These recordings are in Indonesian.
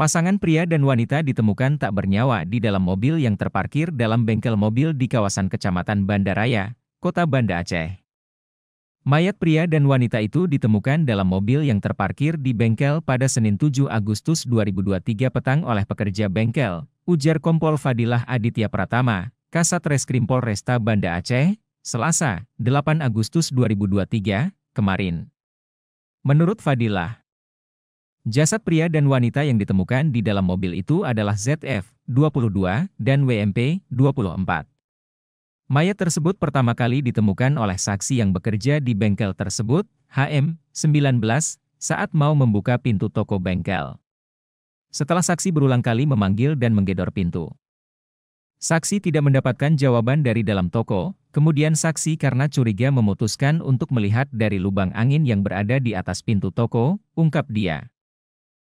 Pasangan pria dan wanita ditemukan tak bernyawa di dalam mobil yang terparkir dalam bengkel mobil di kawasan Kecamatan Bandaraya, Kota Banda Aceh. Mayat pria dan wanita itu ditemukan dalam mobil yang terparkir di bengkel pada Senin 7 Agustus 2023 petang oleh pekerja bengkel, ujar Kompol Fadilah Aditya Pratama, Kasat Reskrim Polresta Banda Aceh, Selasa, 8 Agustus 2023, kemarin. Menurut Fadilah, Jasad pria dan wanita yang ditemukan di dalam mobil itu adalah ZF, 22, dan WMP, 24. Mayat tersebut pertama kali ditemukan oleh saksi yang bekerja di bengkel tersebut, HM, 19, saat mau membuka pintu toko bengkel. Setelah saksi berulang kali memanggil dan menggedor pintu. Saksi tidak mendapatkan jawaban dari dalam toko, kemudian saksi karena curiga memutuskan untuk melihat dari lubang angin yang berada di atas pintu toko, ungkap dia.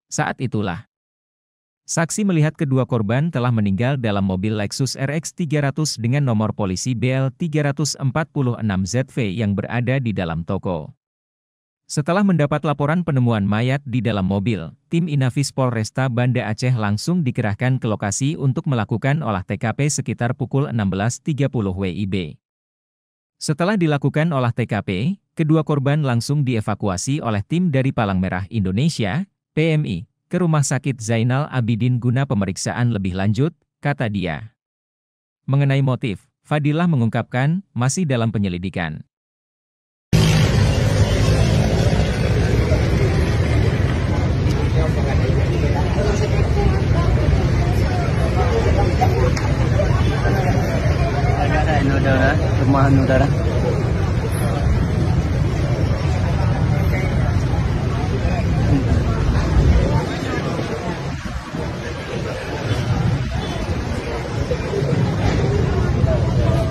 Saat itulah, saksi melihat kedua korban telah meninggal dalam mobil Lexus RX 300 dengan nomor polisi BL 346ZV yang berada di dalam toko. Setelah mendapat laporan penemuan mayat di dalam mobil, tim Inafis Polresta Banda Aceh langsung dikerahkan ke lokasi untuk melakukan olah TKP sekitar pukul 16.30 WIB. Setelah dilakukan olah TKP, kedua korban langsung dievakuasi oleh tim dari Palang Merah Indonesia PMI, ke rumah sakit Zainal Abidin guna pemeriksaan lebih lanjut, kata dia. Mengenai motif, Fadilah mengungkapkan, masih dalam penyelidikan. udara, rumahan udara.